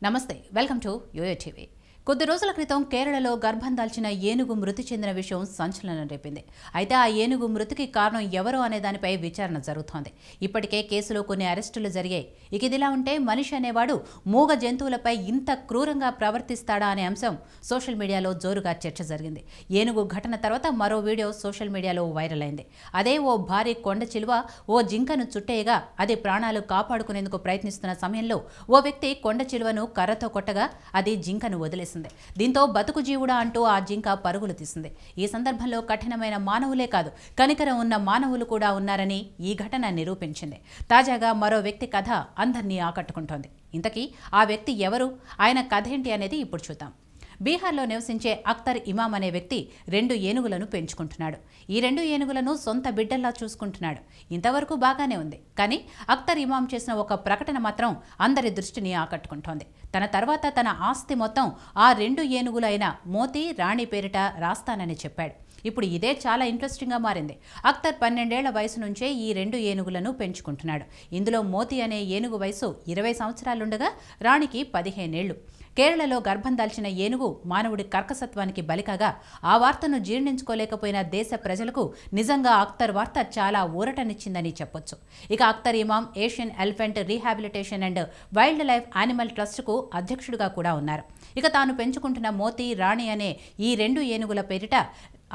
Namaste. Welcome to UATV. కొద్ది రోజుల క్రితం కేరళలో గర్భం దాల్చిన ఏనుగు మృతి చెందిన విషయం సంచలనం రేపింది అయితే ఆ ఏనుగు మృతికి కారణం ఎవరో అనే దానిపై విచారణ జరుగుతోంది ఇప్పటికే కేసులో కొన్ని అరెస్టులు జరిగాయి ఇక ఇదిలా ఉంటే మనిషి అనేవాడు మూగ జంతువులపై ఇంత క్రూరంగా ప్రవర్తిస్తాడా అనే అంశం సోషల్ మీడియాలో జోరుగా చర్చ జరిగింది ఏనుగు ఘటన తర్వాత మరో వీడియో సోషల్ మీడియాలో వైరల్ అయింది అదే ఓ భారీ కొండ చిలువ ఓ జింకను చుట్టేయగా అది ప్రాణాలు కాపాడుకునేందుకు ప్రయత్నిస్తున్న సమయంలో ఓ వ్యక్తి కొండ చిలువను కర్రతో కొట్టగా అది జింకను వదిలేసింది చేసింది దీంతో బతుకు జీవుడా అంటూ ఆ జింక పరుగులు తీసింది ఈ సందర్భంలో కఠినమైన మానవులే కాదు కనికరం ఉన్న మానవులు కూడా ఉన్నారని ఈ ఘటన నిరూపించింది తాజాగా మరో వ్యక్తి కథ అందరినీ ఆకట్టుకుంటోంది ఇంతకీ ఆ వ్యక్తి ఎవరు ఆయన కథ ఏంటి అనేది ఇప్పుడు చూద్దాం బీహార్లో నివసించే అఖ్తర్ ఇమామ్ అనే వ్యక్తి రెండు ఏనుగులను పెంచుకుంటున్నాడు ఈ రెండు ఏనుగులను సొంత బిడ్డల్లా చూసుకుంటున్నాడు ఇంతవరకు బాగానే ఉంది కానీ అఖ్తర్ ఇమాం చేసిన ఒక ప్రకటన మాత్రం అందరి దృష్టిని ఆకట్టుకుంటోంది తన తర్వాత తన ఆస్తి మొత్తం ఆ రెండు ఏనుగులైన మోతీ రాణి పేరిట రాస్తానని చెప్పాడు ఇప్పుడు ఇదే చాలా ఇంట్రెస్టింగ్గా మారింది అక్తర్ పన్నెండేళ్ల వయసు నుంచే ఈ రెండు ఏనుగులను పెంచుకుంటున్నాడు ఇందులో మోతి అనే ఏనుగు వయసు ఇరవై సంవత్సరాలుండగా రాణికి పదిహేనేళ్లు కేరళలో గర్భం దాల్చిన ఏనుగు మానవుడి కర్కసత్వానికి బలికగా ఆ వార్తను జీర్ణించుకోలేకపోయిన దేశ ప్రజలకు నిజంగా అఖ్తర్ వార్త చాలా ఊరటనిచ్చిందని చెప్పొచ్చు ఇక Akhtar Imam Asian elephant rehabilitation and wildlife animal ట్రస్ట్కు అధ్యక్షుడిగా కూడా ఉన్నారు ఇక తాను పెంచుకుంటున్న మోతి రాణి అనే ఈ రెండు ఏనుగుల పేరిట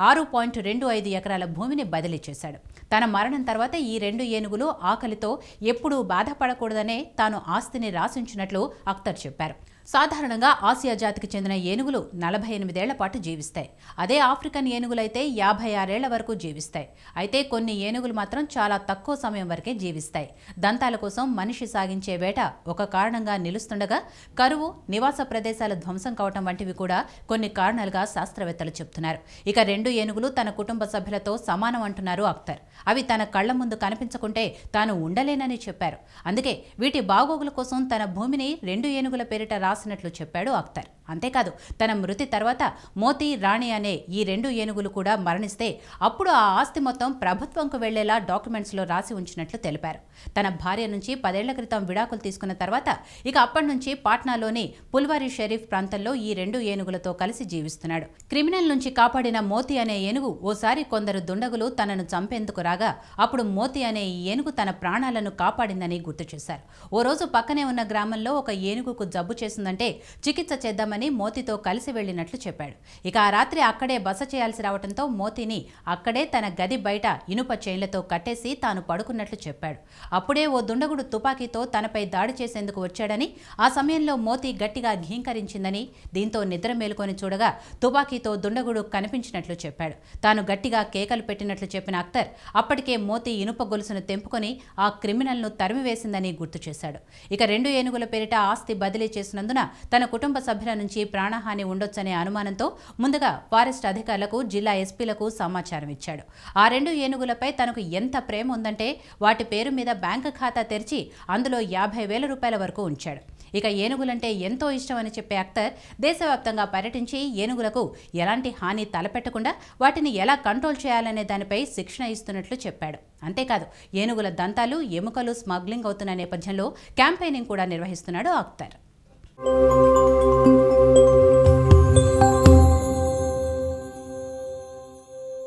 ఆరు పాయింట్ రెండు ఐదు ఎకరాల భూమిని బదిలీ చేశాడు తన మరణం తర్వాత ఈ రెండు ఏనుగులు ఆకలితో ఎప్పుడూ బాధపడకూడదనే తాను ఆస్తిని రాసించినట్లు అక్తర్ చెప్పారు సాధారణంగా ఆసియా జాతికి చెందిన ఏనుగులు నలభై ఎనిమిదేళ్ల పాటు జీవిస్తాయి అదే ఆఫ్రికన్ ఏనుగులైతే యాభై ఆరేళ్ల వరకు జీవిస్తాయి అయితే కొన్ని ఏనుగులు మాత్రం చాలా తక్కువ సమయం వరకే జీవిస్తాయి దంతాల కోసం మనిషి సాగించే వేట ఒక కారణంగా నిలుస్తుండగా కరువు నివాస ప్రదేశాల ధ్వంసం కావటం వంటివి కూడా కొన్ని కారణాలుగా శాస్త్రవేత్తలు చెబుతున్నారు ఇక రెండు ఏనుగులు తన కుటుంబ సభ్యులతో సమానం అంటున్నారు అఖ్తర్ అవి తన కళ్ల ముందు కనిపించకుంటే తాను ఉండలేనని చెప్పారు అందుకే వీటి బాగోగుల కోసం తన భూమిని రెండు ఏనుగుల పేరిట రా రాసినట్లు చెప్పాడు అక్తర్ అంతేకాదు తన మృతి తర్వాత మోతి రాణి అనే ఈ రెండు ఏనుగులు కూడా మరణిస్తే అప్పుడు ఆ ఆస్తి మొత్తం ప్రభుత్వంకు వెళ్లేలా డాక్యుమెంట్స్లో రాసి ఉంచినట్లు తెలిపారు తన భార్య నుంచి పదేళ్ల క్రితం విడాకులు తీసుకున్న తర్వాత ఇక అప్పటి నుంచి పాట్నాలోని పుల్వారి షరీఫ్ ప్రాంతంలో ఈ రెండు ఏనుగులతో కలిసి జీవిస్తున్నాడు క్రిమినల్ నుంచి కాపాడిన మోతి అనే ఏనుగు ఓసారి కొందరు దుండగులు తనను చంపేందుకు రాగా అప్పుడు మోతి అనే ఈ ఏనుగు తన ప్రాణాలను కాపాడిందని గుర్తు చేశారు ఓ రోజు పక్కనే ఉన్న గ్రామంలో ఒక ఏనుగుకు జబ్బు చేసిందంటే చికిత్స చేద్దామని చేయమని మోతితో కలిసి వెళ్లినట్లు చెప్పాడు ఇక ఆ రాత్రి అక్కడే బస చేయాల్సి రావడంతో మోతిని అక్కడే తన గది బయట ఇనుప చైన్లతో కట్టేసి తాను పడుకున్నట్లు చెప్పాడు అప్పుడే ఓ దుండగుడు తుపాకీతో తనపై దాడి చేసేందుకు వచ్చాడని ఆ సమయంలో మోతి గట్టిగా ఘీంకరించిందని దీంతో నిద్ర మేలుకొని చూడగా తుపాకీతో దుండగుడు కనిపించినట్లు చెప్పాడు తాను గట్టిగా కేకలు పెట్టినట్లు చెప్పిన అక్తర్ అప్పటికే మోతి ఇనుప గొలుసును తెంపుకొని ఆ క్రిమినల్ను తరిమివేసిందని గుర్తు చేశాడు ఇక రెండు ఏనుగుల పేరిట ఆస్తి బదిలీ చేసినందున తన కుటుంబ సభ్యులను నుంచి ప్రాణహాని ఉండొచ్చనే అనుమానంతో ముందుగా ఫారెస్ట్ అధికారులకు జిల్లా ఎస్పీలకు సమాచారం ఇచ్చాడు ఆ రెండు ఏనుగులపై తనకు ఎంత ప్రేమ ఉందంటే వాటి పేరు మీద బ్యాంకు ఖాతా తెరిచి అందులో యాభై వేల రూపాయల వరకు ఉంచాడు ఇక ఏనుగులంటే ఎంతో ఇష్టం అని చెప్పే అక్తర్ దేశవ్యాప్తంగా పర్యటించి ఏనుగులకు ఎలాంటి హాని తలపెట్టకుండా వాటిని ఎలా కంట్రోల్ చేయాలనే దానిపై శిక్షణ ఇస్తున్నట్లు చెప్పాడు అంతేకాదు ఏనుగుల దంతాలు ఎముకలు స్మగ్లింగ్ అవుతున్న నేపథ్యంలో క్యాంపెయినింగ్ కూడా నిర్వహిస్తున్నాడు అఖ్తర్